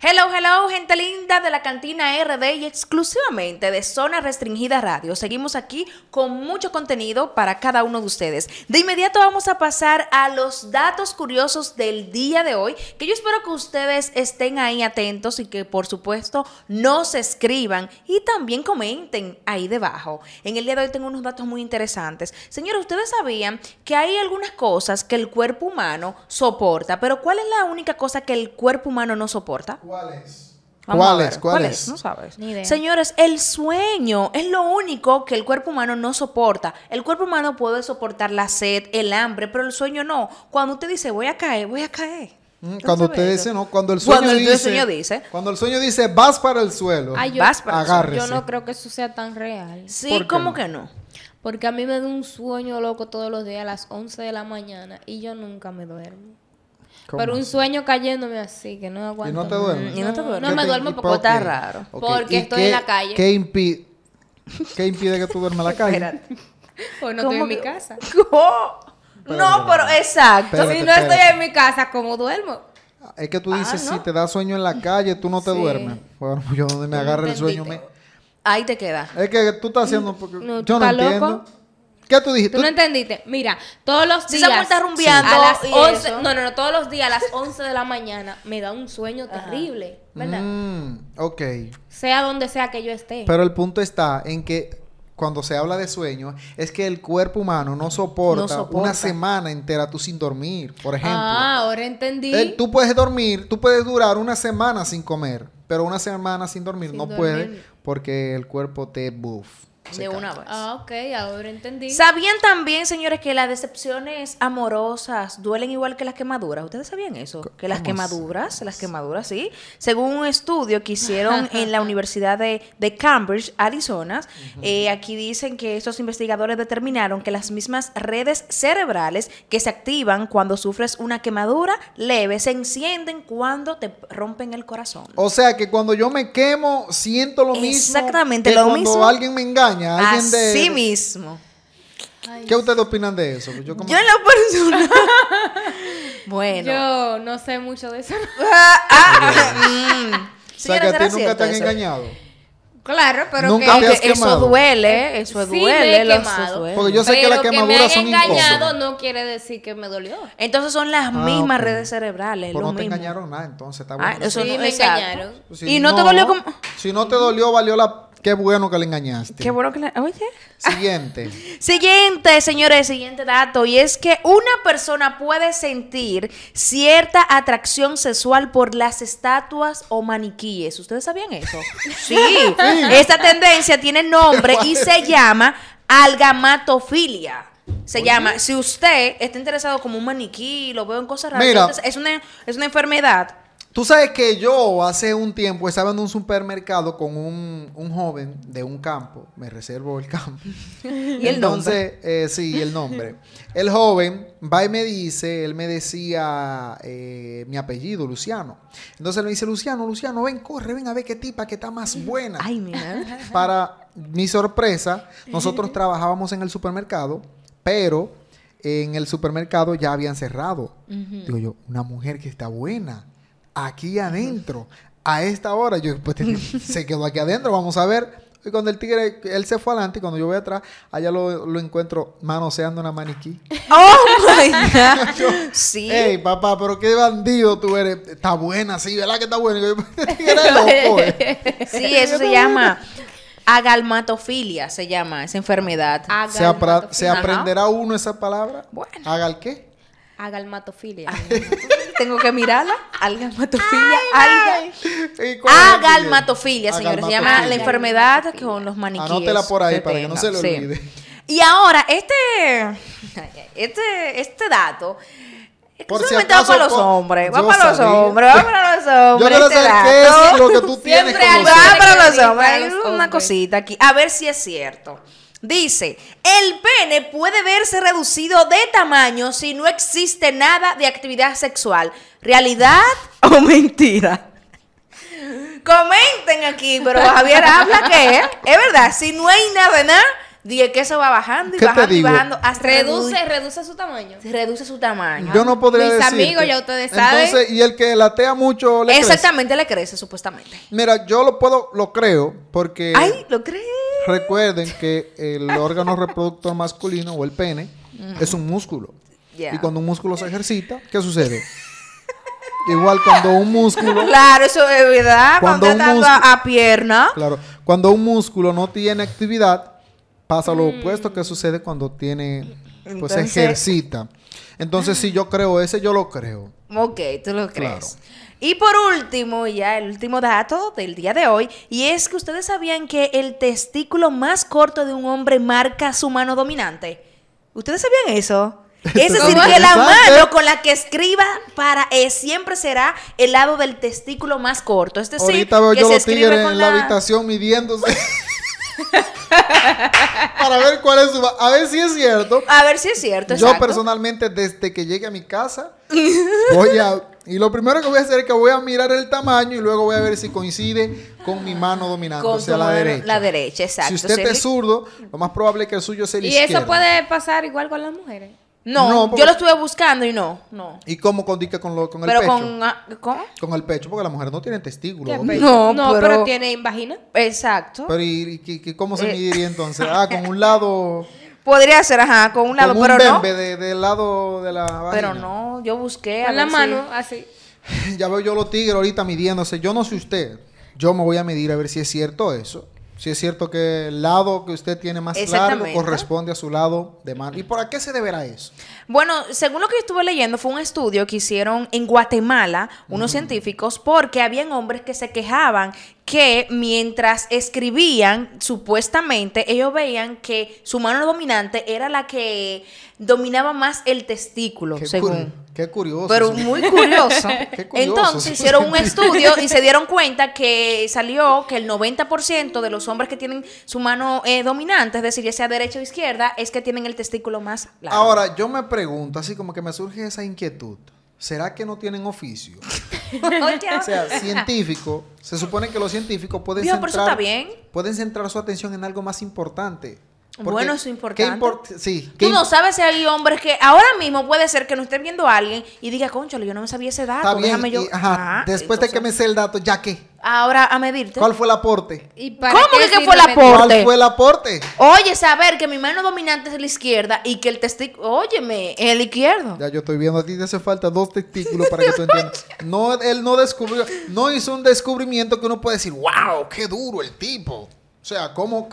Hello, hello, gente linda de la cantina RD y exclusivamente de Zona Restringida Radio. Seguimos aquí con mucho contenido para cada uno de ustedes. De inmediato vamos a pasar a los datos curiosos del día de hoy, que yo espero que ustedes estén ahí atentos y que por supuesto nos escriban y también comenten ahí debajo. En el día de hoy tengo unos datos muy interesantes. Señores, ustedes sabían que hay algunas cosas que el cuerpo humano soporta, pero ¿cuál es la única cosa que el cuerpo humano no soporta? ¿Cuáles? ¿Cuáles? ¿Cuáles? No sabes. Señores, el sueño es lo único que el cuerpo humano no soporta. El cuerpo humano puede soportar la sed, el hambre, pero el sueño no. Cuando usted dice, voy a caer, voy a caer. Mm, cuando usted dice, no, cuando el sueño, dice, Cuando el sueño dice, vas para el suelo. yo, para agárrese. Yo no creo que eso sea tan real. Sí, ¿cómo que no? Porque a mí me da un sueño loco todos los días a las 11 de la mañana y yo nunca me duermo. Pero un sueño cayéndome así, que no aguanto. ¿Y no te duermes? No, no, te me duermo porque está raro. Porque estoy en la calle. ¿Qué impide, que tú duermas en la calle? O no estoy en mi casa. No, pero exacto. si no estoy en mi casa, ¿cómo duermo? Ah, es que tú ah, dices, si te da sueño en la calle, tú no te duermes. Bueno, pues yo donde me agarre el sueño me... Ahí te queda. Es que tú estás haciendo... Mm, porque no, yo no entiendo. Loco? ¿Qué tú dijiste? Tú no entendiste. Mira, todos los días. A las 11. No, no, no. Todos los días a las 11 de la mañana me da un sueño terrible. ¿Verdad? Mm, ok. Sea donde sea que yo esté. Pero el punto está en que cuando se habla de sueño es que el cuerpo humano no soporta, una semana entera tú sin dormir, por ejemplo. Ah, ahora entendí. tú puedes dormir, tú puedes durar una semana sin comer, pero una semana sin dormir no puede porque el cuerpo te buff de una vez. Ah, ok, ahora entendí. Sabían también, señores, que las decepciones amorosas duelen igual que las quemaduras. ¿Ustedes sabían eso? Que las quemaduras, las quemaduras, sí. Según un estudio que hicieron en la Universidad de, Cambridge, Arizona, eh, aquí dicen que estos investigadores determinaron que las mismas redes cerebrales que se activan cuando sufres una quemadura leve se encienden cuando te rompen el corazón. O sea que cuando yo me quemo, siento lo mismo. Exactamente lo mismo. Cuando alguien me engaña Así Sí mismo. ¿Qué ustedes opinan de eso? Pues yo, en la persona. bueno. Yo no sé mucho de eso. nunca te han engañado. Claro, pero que, eso duele, eso duele, los duele. Porque yo sé que la me engañado no quiere decir que me dolió. Entonces son las ah, mismas redes cerebrales, Pero pues no te engañaron nada, entonces está ah, bueno. Ah, eso sí, me engañaron. y no, no, te dolió como Si no te dolió, valió la Qué bueno que le engañaste. Qué bueno que Oye. Siguiente. siguiente, señores, siguiente dato. Y es que una persona puede sentir cierta atracción sexual por las estatuas o maniquíes. ¿Ustedes sabían eso? sí. Esta tendencia tiene nombre y se llama algamatofilia. Se llama, si usted está interesado como un maniquí, lo veo en cosas raras, es una, es una enfermedad Tú sabes que yo hace un tiempo estaba en un supermercado con un, joven de un campo, me reservo el campo. y el Entonces, nombre. Eh, sí, el nombre. El joven va y me dice, él me decía eh, mi apellido, Luciano. Entonces me dice, Luciano, Luciano, ven, corre, ven a ver qué tipa que está más buena. Ay, mira. Para mi sorpresa, nosotros trabajábamos en el supermercado, pero en el supermercado ya habían cerrado. Digo yo, una mujer que está buena aquí adentro. A esta hora, yo pues, se quedó aquí adentro, vamos a ver. Y cuando el tigre, él se fue adelante y cuando yo voy atrás, allá lo, encuentro manoseando una maniquí. ¡Oh, my God! sí. ¡Ey, papá, pero qué bandido tú eres! Está buena, sí, ¿verdad que está buena? Sí, eso se llama... Agalmatofilia se llama esa enfermedad. ¿Se, aprenderá uno esa palabra? Bueno. el qué? a galmatofilia. Tengo que mirarla. Algalmatofilia. matofilia. alga, Agalmatofilia, señores. Se llama la enfermedad con los maniquíes. Anótela por ahí para que no se le olvide. Y ahora, este, este, este dato. Por si va para los hombres. Va para los hombres, va para los hombres. Yo no este es lo que tú tienes va para los hombres. Hay una cosita aquí. A ver si es cierto. Dice, el pene puede verse reducido de tamaño si no existe nada de actividad sexual. ¿Realidad o oh, mentira? Comenten aquí, pero Javier habla que es verdad, si no hay nada de nada, Dije que eso va bajando y bajando hasta reduce, reduce su tamaño. Reduce su tamaño. Yo no podría decir. Mis amigos ya ustedes saben. Entonces, y el que latea mucho le Exactamente le crece supuestamente. Mira, yo lo puedo lo creo porque Ay, lo cree recuerden que el órgano reproductor masculino o el pene es un músculo. Y cuando un músculo se ejercita, ¿qué sucede? Igual cuando un músculo. Claro, eso es verdad. Cuando, a, pierna. Claro. Cuando un músculo no tiene actividad, pasa lo mm. opuesto que sucede cuando tiene. Pues ejercita. Entonces, si yo creo ese, yo lo creo. Ok, tú lo crees. Y por último, ya el último dato del día de hoy, y es que ustedes sabían que el testículo más corto de un hombre marca su mano dominante. ¿Ustedes sabían eso? Es decir, que la mano con la que escriba para eh, siempre será el lado del testículo más corto. Es decir, Ahorita veo que yo en la... la habitación midiéndose. para ver cuál es su... A ver si es cierto. A ver si es cierto. Yo personalmente, desde que llegue a mi casa, voy a... Y lo primero que voy a hacer es que voy a mirar el tamaño y luego voy a ver si coincide con mi mano dominante, o sea, la derecha. La derecha, exacto. Si usted es zurdo, lo más probable es que el suyo sea el Y eso puede pasar igual con las mujeres. No, yo lo estuve buscando y no, no. ¿Y cómo condica con, lo, con el pecho? Con, ah, con, el pecho, porque la mujer no tiene testículos. No, no pero... tiene vagina. Exacto. Pero ¿y, cómo se eh, mediría entonces? Ah, con un lado... Podría ser, ajá, con un lado, pero no. De, del lado de la vagina. Pero no, yo busqué. Con la mano, así. ya veo yo los tigres ahorita midiéndose. Yo no sé usted. Yo me voy a medir a ver si es cierto eso. Si es cierto que el lado que usted tiene más claro corresponde a su lado de mano. ¿Y por qué se deberá eso? Bueno, según lo que yo estuve leyendo, fue un estudio que hicieron en Guatemala unos mm. científicos porque habían hombres que se quejaban que mientras escribían, supuestamente, ellos veían que su mano dominante era la que dominaba más el testículo, según. Qué curioso. Pero muy curioso. Entonces hicieron un estudio y se dieron cuenta que salió que el 90% de los hombres que tienen su mano eh, dominante, es decir, ya sea derecha o izquierda, es que tienen el testículo más largo. Ahora, yo me pregunto, así como que me surge esa inquietud. ¿Será que no tienen oficio? o sea, científico, se supone que los científicos pueden, centrar, pueden centrar su atención en algo más importante bueno, eso es importante. sí, Tú no sabes si hay hombres que ahora mismo puede ser que no estén viendo a alguien y diga, conchale, yo no me sabía ese dato. déjame yo. ajá, ah, después de que me sé el dato, ¿ya qué? Ahora a medirte. ¿Cuál fue el aporte? ¿Cómo que, que fue el aporte? ¿Cuál fue el aporte? Oye, saber que mi mano dominante es la izquierda y que el testículo. Óyeme, el izquierdo. Ya yo estoy viendo, a ti te hace falta dos testículos para que tú entiendas. No, él no descubrió, no hizo un descubrimiento que uno puede decir, wow, qué duro el tipo. O sea, ¿cómo?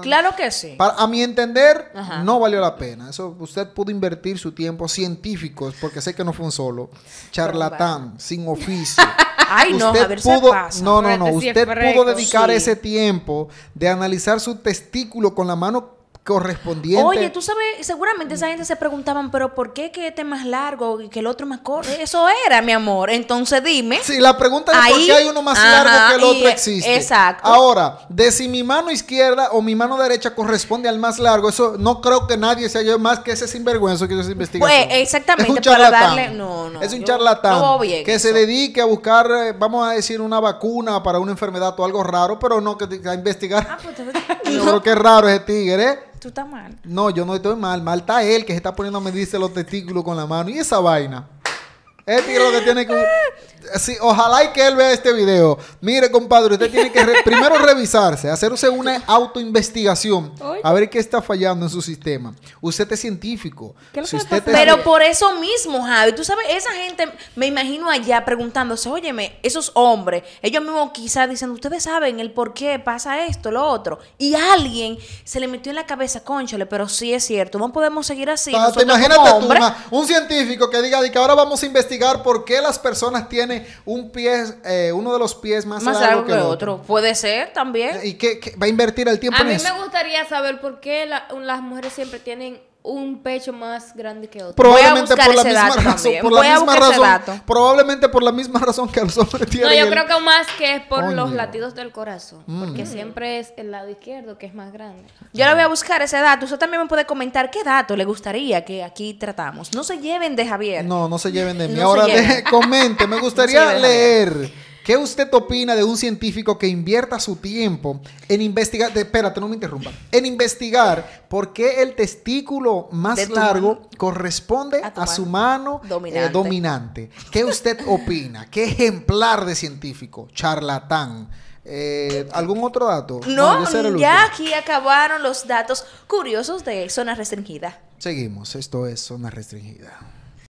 Claro que sí. a mi entender, no valió la pena. Eso usted pudo invertir su tiempo científicos, porque sé que no fue un solo, charlatán, sin oficio. Ay, usted no, pudo, No, no, no. Este usted pudo dedicar ese tiempo de analizar su testículo con la mano correspondiente. Oye, tú sabes, seguramente esa gente se preguntaban, pero ¿por qué que este más largo y que el otro más corto? Eso era, mi amor. Entonces dime. Sí, la pregunta es por qué hay uno más largo que el otro e existe. Exacto. Ahora, de si mi mano izquierda o mi mano derecha corresponde al más largo, eso no creo que nadie se haya más que ese sinvergüenza que yo se Pues, exactamente. Es un charlatán. no, no, es un charlatán que se dedique a buscar, eh, vamos a decir, una vacuna para una enfermedad o algo raro, pero no que a investigar. Ah, pues, yo creo que es raro ese tigre, ¿eh? Tú estás mal. No, yo no estoy mal. Mal está él que se está poniendo a medirse los testículos con la mano. Y esa vaina. Este es lo que tiene que. ojalá y que él vea este video. Mire, compadre, usted tiene que primero revisarse, hacerse una autoinvestigación, a ver qué está fallando en su sistema. Usted es científico. Pero por eso mismo, Javi, tú sabes, esa gente, me imagino allá preguntándose, óyeme, esos hombres, ellos mismos quizás dicen, ustedes saben el por qué pasa esto, lo otro. Y alguien se le metió en la cabeza, conchole, pero sí es cierto, no podemos seguir así. imagínate tú, un científico que diga que ahora vamos a investigar por qué las personas tienen un pie, eh, uno de los pies más, más largo, que, el otro. Puede ser también. ¿Y qué, va a invertir el tiempo a mí me gustaría saber por qué las mujeres siempre tienen un pecho más grande que otro. Probablemente por la misma razón. probablemente por la misma razón que los hombres No, yo creo que más que es por los latidos del corazón. Mm. Porque siempre es el lado izquierdo que es más grande. Yo le voy a buscar ese dato. Usted también me puede comentar qué dato le gustaría que aquí tratamos. No se lleven de Javier. No, no se lleven de mí. Ahora comente. Me gustaría leer. ¿Qué usted opina de un científico que invierta su tiempo en investigar, espérate, no me interrumpa, en investigar por qué el testículo más largo corresponde a, su mano eh, dominante. ¿Qué usted opina? ¿Qué ejemplar de científico? Charlatán. Eh, ¿Algún otro dato? no ya aquí acabaron los datos curiosos de zona restringida. Seguimos, esto es zona restringida.